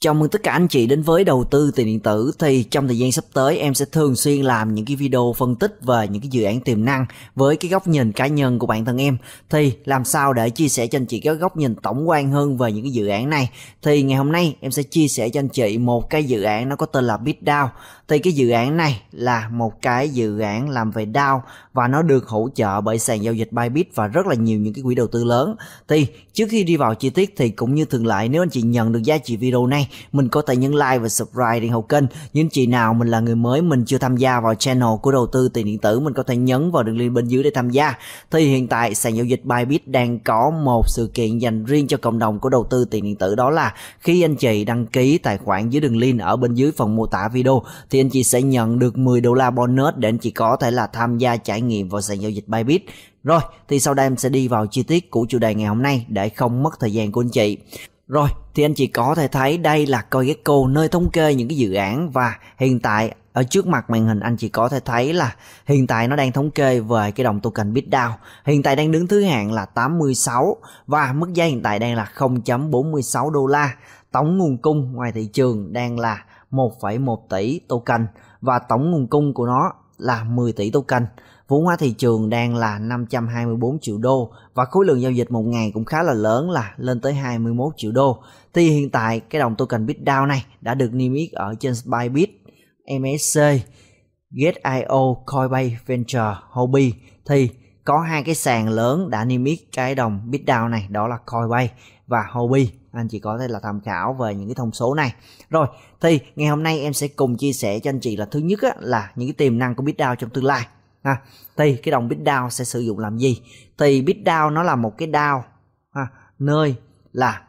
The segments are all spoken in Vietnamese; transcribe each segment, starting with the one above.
Chào mừng tất cả anh chị đến với đầu tư tiền điện tử thì trong thời gian sắp tới em sẽ thường xuyên làm những cái video phân tích về những cái dự án tiềm năng với cái góc nhìn cá nhân của bản thân em thì làm sao để chia sẻ cho anh chị cái góc nhìn tổng quan hơn về những cái dự án này thì ngày hôm nay em sẽ chia sẻ cho anh chị một cái dự án nó có tên là BitDAO thì cái dự án này là một cái dự án làm về DAO và nó được hỗ trợ bởi sàn giao dịch Bybit và rất là nhiều những cái quỹ đầu tư lớn thì trước khi đi vào chi tiết thì cũng như thường lệ nếu anh chị nhận được giá trị video này mình có thể nhấn like và subscribe điện hậu kênh những chị nào mình là người mới mình chưa tham gia vào channel của đầu tư tiền điện tử mình có thể nhấn vào đường link bên dưới để tham gia thì hiện tại sàn giao dịch Bybit đang có một sự kiện dành riêng cho cộng đồng của đầu tư tiền điện tử đó là khi anh chị đăng ký tài khoản dưới đường link ở bên dưới phần mô tả video thì anh chị sẽ nhận được 10 đô la bonus để anh chị có thể là tham gia trải nghiệm vào sàn giao dịch Bybit rồi thì sau đây em sẽ đi vào chi tiết của chủ đề ngày hôm nay để không mất thời gian của anh chị rồi, thì anh chị có thể thấy đây là coi cái CoinGecko nơi thống kê những cái dự án và hiện tại ở trước mặt màn hình anh chị có thể thấy là hiện tại nó đang thống kê về cái đồng token BitDAO. Hiện tại đang đứng thứ hạng là 86 và mức giá hiện tại đang là 0.46 đô la. Tổng nguồn cung ngoài thị trường đang là 1,1 tỷ token và tổng nguồn cung của nó là 10 tỷ token vốn hóa thị trường đang là 524 triệu đô và khối lượng giao dịch một ngày cũng khá là lớn là lên tới 21 triệu đô. Thì hiện tại cái đồng token BitDAO này đã được niêm yết ở trên Bybit, MSC, Gate.io, Coinbase Venture, Hobby thì có hai cái sàn lớn đã niêm yết cái đồng BitDAO này đó là Coinbase và Hobby anh chị có thể là tham khảo về những cái thông số này rồi thì ngày hôm nay em sẽ cùng chia sẻ cho anh chị là thứ nhất á, là những cái tiềm năng của BitDAO trong tương lai ha. thì cái đồng bit down sẽ sử dụng làm gì thì bit down nó là một cái DAO ha. nơi là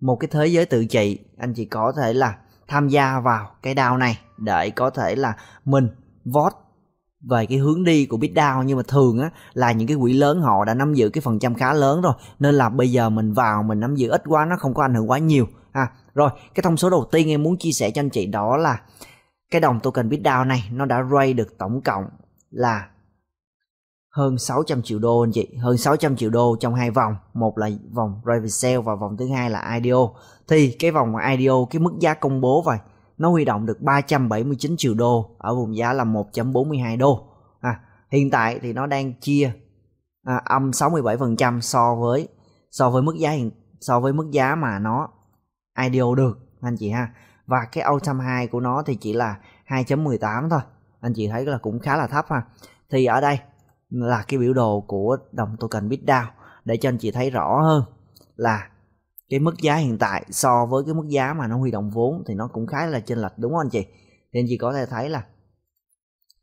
một cái thế giới tự trị anh chị có thể là tham gia vào cái DAO này để có thể là mình vote về cái hướng đi của BitDAO nhưng mà thường á là những cái quỹ lớn họ đã nắm giữ cái phần trăm khá lớn rồi nên là bây giờ mình vào mình nắm giữ ít quá nó không có ảnh hưởng quá nhiều ha rồi cái thông số đầu tiên em muốn chia sẻ cho anh chị đó là cái đồng token BitDAO này nó đã ray được tổng cộng là hơn 600 triệu đô anh chị, hơn 600 triệu đô trong hai vòng, một là vòng private sale và vòng thứ hai là IDO. Thì cái vòng IDO cái mức giá công bố vậy, nó huy động được 379 triệu đô ở vùng giá là 1.42 đô. À, hiện tại thì nó đang chia à, âm 67% so với so với mức giá hiện so với mức giá mà nó IDO được anh chị ha. Và cái all time high của nó thì chỉ là 2.18 thôi anh chị thấy là cũng khá là thấp ha thì ở đây là cái biểu đồ của đồng token bitdao để cho anh chị thấy rõ hơn là cái mức giá hiện tại so với cái mức giá mà nó huy động vốn thì nó cũng khá là chênh lệch đúng không anh chị thì anh chị có thể thấy là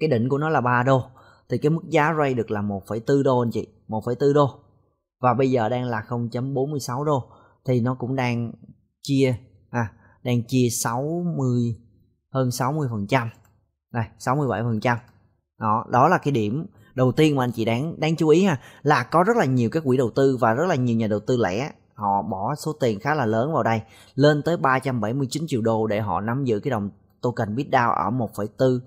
cái đỉnh của nó là 3 đô thì cái mức giá ray được là 1,4 đô anh chị 1,4 đô và bây giờ đang là 0.46 đô thì nó cũng đang chia à đang chia 60 hơn 60 phần trăm đây 67% đó đó là cái điểm đầu tiên mà anh chị đáng đáng chú ý ha là có rất là nhiều các quỹ đầu tư và rất là nhiều nhà đầu tư lẻ họ bỏ số tiền khá là lớn vào đây lên tới 379 triệu đô để họ nắm giữ cái đồng token BitDAO ở 1,4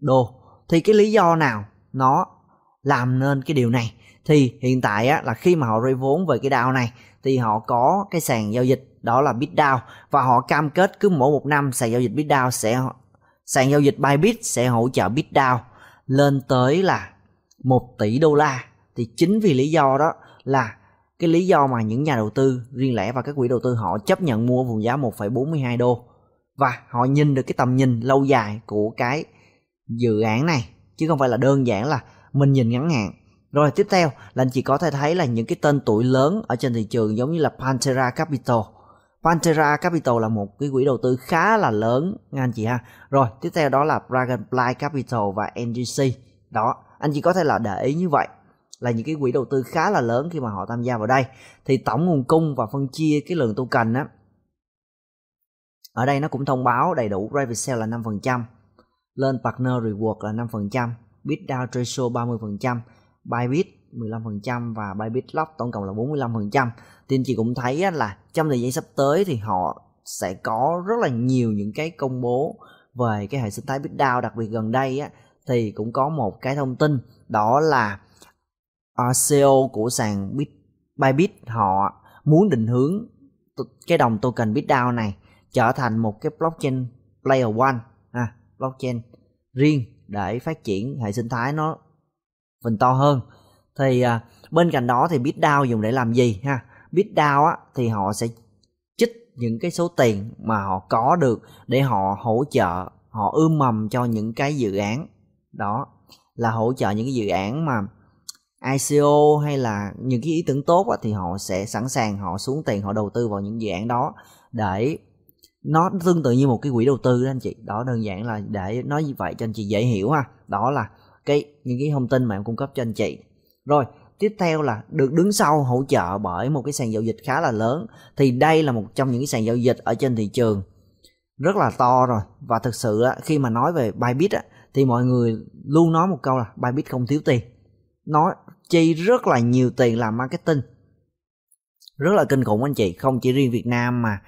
đô thì cái lý do nào nó làm nên cái điều này thì hiện tại á, là khi mà họ rơi vốn về cái DAO này thì họ có cái sàn giao dịch đó là BitDAO và họ cam kết cứ mỗi một năm sàn giao dịch BitDAO sẽ Sàn giao dịch Bybit sẽ hỗ trợ BitDAO lên tới là 1 tỷ đô la. Thì chính vì lý do đó là cái lý do mà những nhà đầu tư riêng lẻ và các quỹ đầu tư họ chấp nhận mua vùng giá 1,42 đô và họ nhìn được cái tầm nhìn lâu dài của cái dự án này chứ không phải là đơn giản là mình nhìn ngắn hạn rồi tiếp theo là anh chị có thể thấy là những cái tên tuổi lớn ở trên thị trường giống như là Pantera Capital Pantera Capital là một cái quỹ đầu tư khá là lớn nha anh chị ha. Rồi, tiếp theo đó là Dragonfly Capital và NGC. Đó, anh chị có thể là để ý như vậy là những cái quỹ đầu tư khá là lớn khi mà họ tham gia vào đây. Thì tổng nguồn cung và phân chia cái lượng token á ở đây nó cũng thông báo đầy đủ private sale là 5%, lên partner reward là 5%, bid down ratio 30%, buy bid 15% và Bybit Lock tổng cộng là 45%. Thì anh chị cũng thấy là trong thời gian sắp tới thì họ sẽ có rất là nhiều những cái công bố về cái hệ sinh thái BitDAO đặc biệt gần đây á, thì cũng có một cái thông tin đó là à, CEO của sàn Bit, Bybit họ muốn định hướng cái đồng token BitDAO này trở thành một cái blockchain layer one à, blockchain riêng để phát triển hệ sinh thái nó phần to hơn thì à, bên cạnh đó thì BitDao dùng để làm gì ha BitDao á thì họ sẽ chích những cái số tiền mà họ có được để họ hỗ trợ họ ươm mầm cho những cái dự án đó là hỗ trợ những cái dự án mà ICO hay là những cái ý tưởng tốt á, thì họ sẽ sẵn sàng họ xuống tiền họ đầu tư vào những dự án đó để nó tương tự như một cái quỹ đầu tư đó anh chị đó đơn giản là để nói như vậy cho anh chị dễ hiểu ha đó là cái những cái thông tin mà em cung cấp cho anh chị rồi tiếp theo là được đứng sau hỗ trợ bởi một cái sàn giao dịch khá là lớn thì đây là một trong những cái sàn giao dịch ở trên thị trường rất là to rồi và thực sự á, khi mà nói về Bybit á, thì mọi người luôn nói một câu là Bybit không thiếu tiền nó chi rất là nhiều tiền làm marketing rất là kinh khủng anh chị không chỉ riêng Việt Nam mà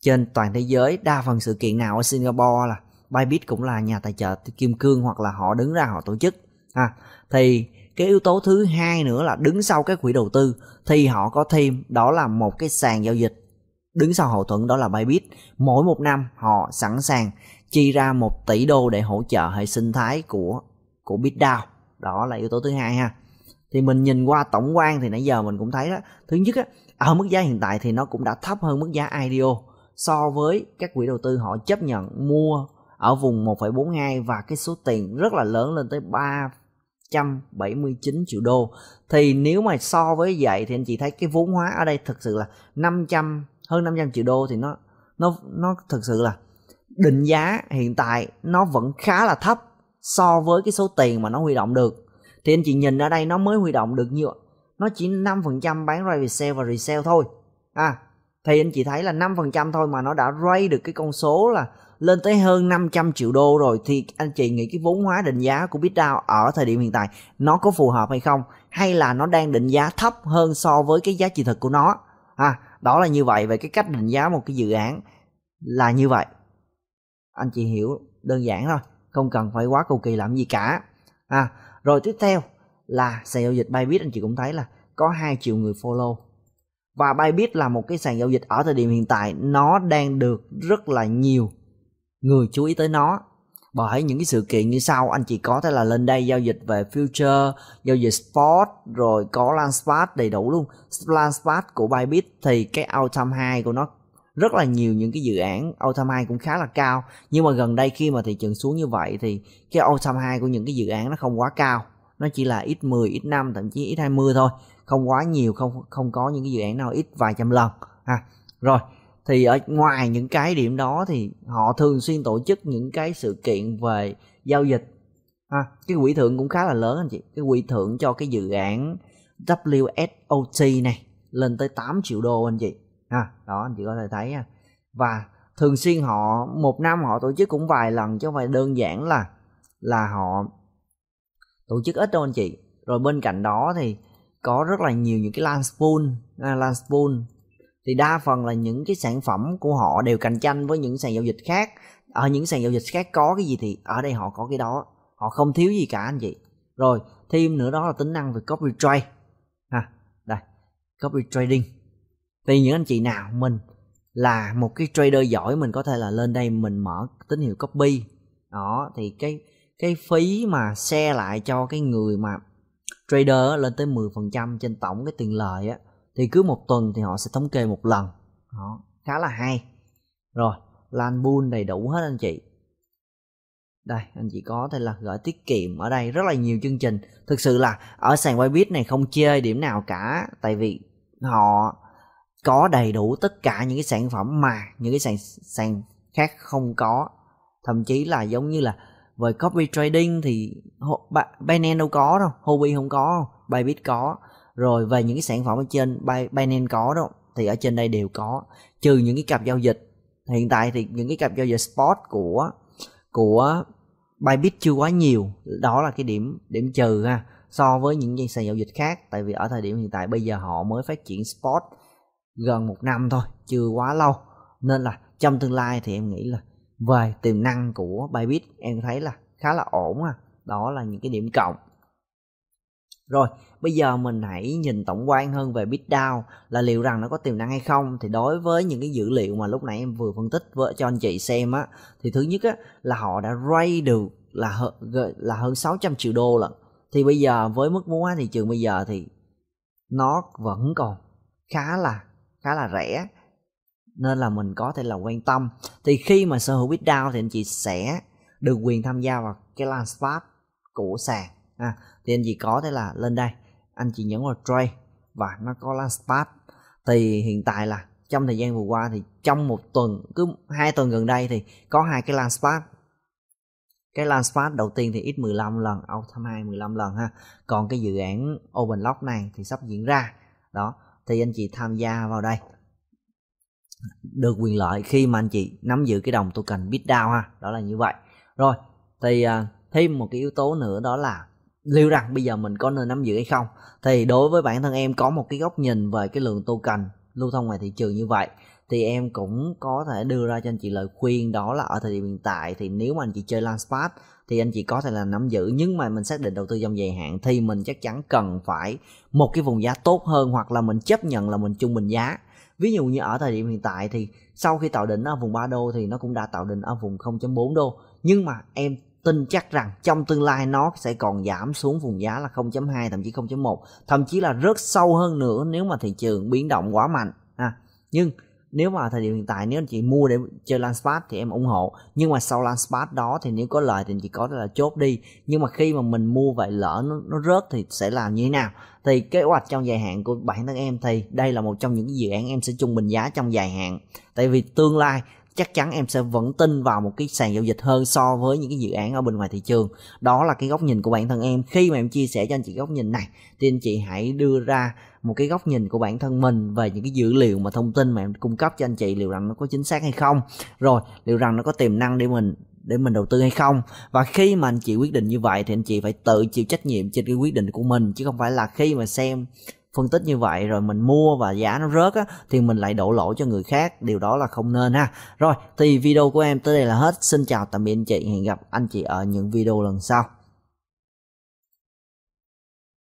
trên toàn thế giới đa phần sự kiện nào ở Singapore là Bybit cũng là nhà tài trợ kim cương hoặc là họ đứng ra họ tổ chức à, thì cái yếu tố thứ hai nữa là đứng sau các quỹ đầu tư thì họ có thêm đó là một cái sàn giao dịch đứng sau hậu thuẫn đó là Bybit mỗi một năm họ sẵn sàng chi ra một tỷ đô để hỗ trợ hệ sinh thái của của BitDAO đó là yếu tố thứ hai ha thì mình nhìn qua tổng quan thì nãy giờ mình cũng thấy đó thứ nhất á, ở mức giá hiện tại thì nó cũng đã thấp hơn mức giá IDO so với các quỹ đầu tư họ chấp nhận mua ở vùng 1,42 và cái số tiền rất là lớn lên tới 3 179 triệu đô thì nếu mà so với vậy thì anh chị thấy cái vốn hóa ở đây thực sự là 500 hơn 500 triệu đô thì nó nó nó thực sự là định giá hiện tại nó vẫn khá là thấp so với cái số tiền mà nó huy động được thì anh chị nhìn ở đây nó mới huy động được nhiêu nó chỉ 5% bán ra resale và resale thôi à thì anh chị thấy là 5% thôi mà nó đã ray được cái con số là lên tới hơn 500 triệu đô rồi thì anh chị nghĩ cái vốn hóa định giá của BitDao ở thời điểm hiện tại nó có phù hợp hay không hay là nó đang định giá thấp hơn so với cái giá trị thực của nó à, đó là như vậy về cái cách định giá một cái dự án là như vậy anh chị hiểu đơn giản thôi không cần phải quá cầu kỳ làm gì cả à rồi tiếp theo là sàn giao dịch Bybit anh chị cũng thấy là có hai triệu người follow và Bybit là một cái sàn giao dịch ở thời điểm hiện tại nó đang được rất là nhiều người chú ý tới nó bởi những cái sự kiện như sau anh chị có thể là lên đây giao dịch về future giao dịch spot rồi có landspat đầy đủ luôn landspat của Bybit thì cái autumn hai của nó rất là nhiều những cái dự án autumn hai cũng khá là cao nhưng mà gần đây khi mà thị trường xuống như vậy thì cái autumn hai của những cái dự án nó không quá cao nó chỉ là ít 10, ít 5 thậm chí ít 20 thôi không quá nhiều không không có những cái dự án nào ít vài trăm lần ha rồi thì ở ngoài những cái điểm đó thì họ thường xuyên tổ chức những cái sự kiện về giao dịch ha cái quỹ thưởng cũng khá là lớn anh chị cái quỹ thưởng cho cái dự án WSOT này lên tới 8 triệu đô anh chị ha đó anh chị có thể thấy ha và thường xuyên họ một năm họ tổ chức cũng vài lần chứ không phải đơn giản là là họ tổ chức ít đâu anh chị rồi bên cạnh đó thì có rất là nhiều những cái spoon, à, spoon thì đa phần là những cái sản phẩm của họ đều cạnh tranh với những sàn giao dịch khác ở những sàn giao dịch khác có cái gì thì ở đây họ có cái đó họ không thiếu gì cả anh chị rồi thêm nữa đó là tính năng về copy trade ha đây copy trading thì những anh chị nào mình là một cái trader giỏi mình có thể là lên đây mình mở tín hiệu copy đó thì cái cái phí mà xe lại cho cái người mà trader lên tới 10% trên tổng cái tiền lợi á thì cứ một tuần thì họ sẽ thống kê một lần đó, khá là hay rồi lan bull đầy đủ hết anh chị đây anh chị có thể là gửi tiết kiệm ở đây rất là nhiều chương trình thực sự là ở sàn Bybit này không chơi điểm nào cả tại vì họ có đầy đủ tất cả những cái sản phẩm mà những cái sàn sàn khác không có thậm chí là giống như là về copy trading thì Binance đâu có đâu Huobi không có Bybit có rồi về những cái sản phẩm ở trên Binance có đâu thì ở trên đây đều có trừ những cái cặp giao dịch hiện tại thì những cái cặp giao dịch spot của của Bybit chưa quá nhiều đó là cái điểm điểm trừ ha so với những cái sàn giao dịch khác tại vì ở thời điểm hiện tại bây giờ họ mới phát triển spot gần một năm thôi chưa quá lâu nên là trong tương lai thì em nghĩ là về tiềm năng của Bybit em thấy là khá là ổn ha à. đó là những cái điểm cộng rồi bây giờ mình hãy nhìn tổng quan hơn về bitdao là liệu rằng nó có tiềm năng hay không thì đối với những cái dữ liệu mà lúc nãy em vừa phân tích với cho anh chị xem á thì thứ nhất á là họ đã ray được là hơn, là hơn 600 triệu đô lận thì bây giờ với mức vốn hóa thị trường bây giờ thì nó vẫn còn khá là khá là rẻ nên là mình có thể là quan tâm thì khi mà sở hữu bid thì anh chị sẽ được quyền tham gia vào cái launchpad của sàn à, thì anh chị có thể là lên đây anh chị nhấn vào trade và nó có launchpad thì hiện tại là trong thời gian vừa qua thì trong một tuần cứ hai tuần gần đây thì có hai cái launchpad cái launchpad đầu tiên thì ít 15 lần outcome 2 15 lần ha còn cái dự án open lock này thì sắp diễn ra đó thì anh chị tham gia vào đây được quyền lợi khi mà anh chị nắm giữ cái đồng token BitDAO ha đó là như vậy rồi thì à, thêm một cái yếu tố nữa đó là liệu rằng bây giờ mình có nên nắm giữ hay không thì đối với bản thân em có một cái góc nhìn về cái lượng token lưu thông ngoài thị trường như vậy thì em cũng có thể đưa ra cho anh chị lời khuyên đó là ở thời điểm hiện tại thì nếu mà anh chị chơi Launchpad thì anh chị có thể là nắm giữ nhưng mà mình xác định đầu tư trong dài hạn thì mình chắc chắn cần phải một cái vùng giá tốt hơn hoặc là mình chấp nhận là mình trung bình giá ví dụ như ở thời điểm hiện tại thì sau khi tạo đỉnh ở vùng 3 đô thì nó cũng đã tạo đỉnh ở vùng 0.4 đô nhưng mà em tin chắc rằng trong tương lai nó sẽ còn giảm xuống vùng giá là 0.2 thậm chí 0.1 thậm chí là rớt sâu hơn nữa nếu mà thị trường biến động quá mạnh à, nhưng nếu mà thời điểm hiện tại nếu anh chị mua để chơi Launchpad thì em ủng hộ nhưng mà sau Launchpad đó thì nếu có lời thì anh chị có là chốt đi nhưng mà khi mà mình mua vậy lỡ nó, nó rớt thì sẽ làm như thế nào thì kế hoạch trong dài hạn của bản thân em thì đây là một trong những dự án em sẽ trung bình giá trong dài hạn tại vì tương lai chắc chắn em sẽ vẫn tin vào một cái sàn giao dịch hơn so với những cái dự án ở bên ngoài thị trường đó là cái góc nhìn của bản thân em khi mà em chia sẻ cho anh chị góc nhìn này thì anh chị hãy đưa ra một cái góc nhìn của bản thân mình về những cái dữ liệu mà thông tin mà em cung cấp cho anh chị liệu rằng nó có chính xác hay không rồi liệu rằng nó có tiềm năng để mình để mình đầu tư hay không và khi mà anh chị quyết định như vậy thì anh chị phải tự chịu trách nhiệm trên cái quyết định của mình chứ không phải là khi mà xem phân tích như vậy rồi mình mua và giá nó rớt á thì mình lại đổ lỗi cho người khác điều đó là không nên ha rồi thì video của em tới đây là hết xin chào tạm biệt anh chị hẹn gặp anh chị ở những video lần sau